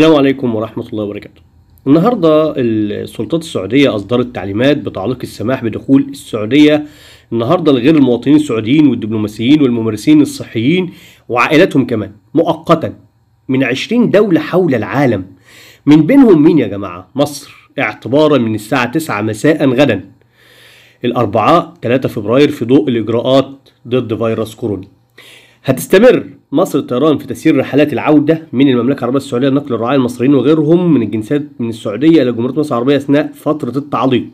السلام عليكم ورحمة الله وبركاته. النهارده السلطات السعودية أصدرت تعليمات بتعليق السماح بدخول السعودية النهارده لغير المواطنين السعوديين والدبلوماسيين والممارسين الصحيين وعائلاتهم كمان مؤقتا من 20 دولة حول العالم من بينهم مين يا جماعة؟ مصر اعتبارا من الساعة 9 مساء غدا الأربعاء 3 فبراير في ضوء الإجراءات ضد فيروس كورونا. هتستمر مصر الطيران في تسيير رحلات العودة من المملكة العربية السعودية لنقل الرعاة المصريين وغيرهم من الجنسيات من السعودية إلى جمهورية مصر العربية أثناء فترة التعليق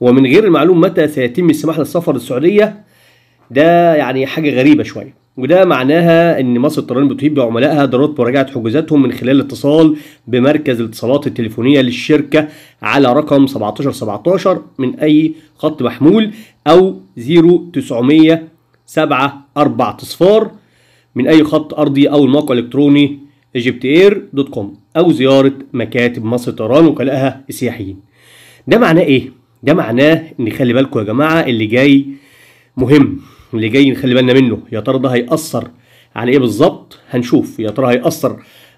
ومن غير المعلوم متى سيتم السماح للسفر للسعودية ده يعني حاجة غريبة شوية وده معناها ان مصر الطيران بتهيب بعملائها ضروره مراجعه حجوزاتهم من خلال الاتصال بمركز الاتصالات التليفونيه للشركه على رقم 1717 من اي خط محمول او 0900 7 4 صفار من أي خط أرضي أو الموقع الإلكتروني egyptair.com أو زيارة مكاتب مصر طيران وكلائها السياحيين ده معناه إيه؟ ده معناه إن خلي بالكم يا جماعة اللي جاي مهم اللي جاي نخلي بالنا منه يا ترى ده هيأثر على إيه بالظبط؟ هنشوف يا ترى هيأثر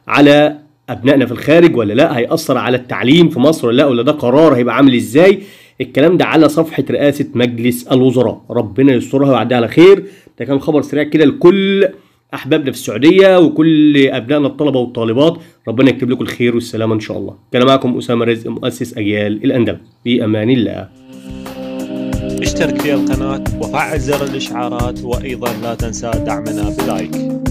على أبنائنا في الخارج ولا لا هيأثر على التعليم في مصر ولا لا ولا ده قرار هيبقى عامل إزاي؟ الكلام ده على صفحة رئاسة مجلس الوزراء ربنا يسترها ويعديها على خير ده كان خبر سريع كده لكل احبابنا في السعوديه وكل ابنائنا الطلبه والطالبات ربنا يكتب لكم الخير والسلامه ان شاء الله كان معكم اسامه رزق مؤسس اجيال الاندلس امان الله اشترك في القناه وفعل زر الاشعارات وايضا لا تنسى دعمنا بلايك